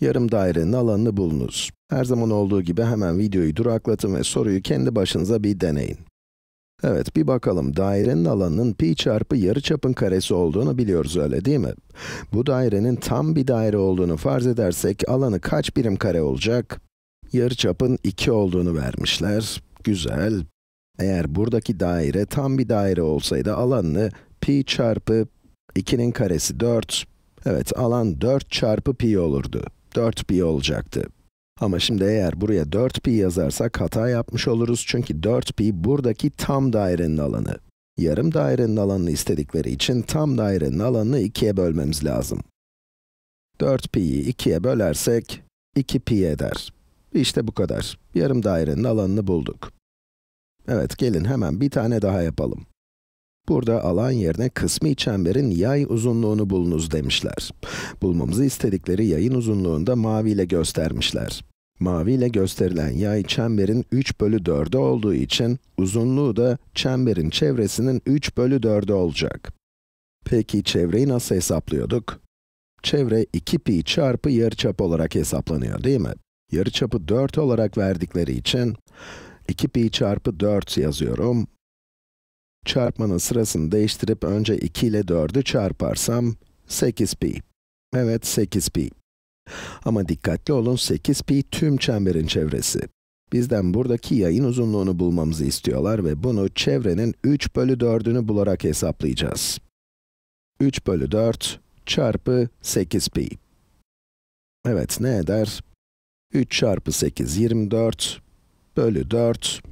Yarım dairenin alanını bulunuz. Her zaman olduğu gibi hemen videoyu duraklatın ve soruyu kendi başınıza bir deneyin. Evet, bir bakalım dairenin alanının pi çarpı yarıçapın karesi olduğunu biliyoruz öyle değil mi? Bu dairenin tam bir daire olduğunu farz edersek alanı kaç birim kare olacak? Yarıçapın 2 olduğunu vermişler. Güzel. Eğer buradaki daire tam bir daire olsaydı alanını pi çarpı 2'nin karesi 4, evet alan 4 çarpı pi olurdu. 4pi olacaktı. Ama şimdi eğer buraya 4pi yazarsak hata yapmış oluruz çünkü 4pi buradaki tam dairenin alanı. Yarım dairenin alanını istedikleri için tam dairenin alanını 2'ye bölmemiz lazım. 4pi'yi 2'ye bölersek 2pi eder. İşte bu kadar. Yarım dairenin alanını bulduk. Evet, gelin hemen bir tane daha yapalım. Burada alan yerine kısmi çemberin yay uzunluğunu bulunuz demişler. Bulmamızı istedikleri yayın uzunluğunda mavi ile göstermişler. Mavi ile gösterilen yay çemberin 3 bölü 4'e olduğu için uzunluğu da çemberin çevresinin 3 bölü 4'e olacak. Peki çevreyi nasıl hesaplıyorduk? Çevre 2 pi çarpı yarıçap olarak hesaplanıyor değil mi? Yarıçapı 4 olarak verdikleri için 2 pi çarpı 4 yazıyorum. Çarpmanın sırasını değiştirip önce 2 ile 4'ü çarparsam 8pi. Evet 8pi. Ama dikkatli olun 8pi tüm çemberin çevresi. Bizden buradaki yayın uzunluğunu bulmamızı istiyorlar ve bunu çevrenin 3 bölü 4'ünü bularak hesaplayacağız. 3 bölü 4 çarpı 8pi. Evet ne eder? 3 çarpı 8, 24 bölü 4,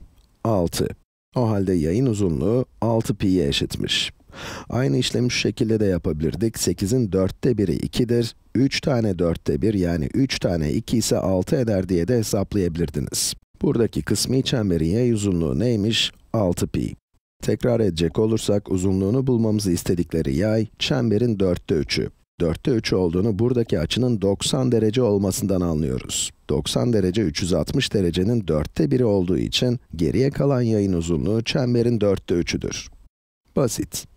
6. O halde yayın uzunluğu 6pi'ye eşitmiş. Aynı işlemi şu şekilde de yapabilirdik. 8'in 4'te 1'i 2'dir. 3 tane 4'te 1 yani 3 tane 2 ise 6 eder diye de hesaplayabilirdiniz. Buradaki kısmi çemberin yay uzunluğu neymiş? 6pi. Tekrar edecek olursak uzunluğunu bulmamızı istedikleri yay çemberin 4'te 3'ü. 4'te 3 olduğunu buradaki açının 90 derece olmasından anlıyoruz. 90 derece 360 derecenin 4'te 1'i olduğu için geriye kalan yayın uzunluğu çemberin 4'te 3'üdür. Basit.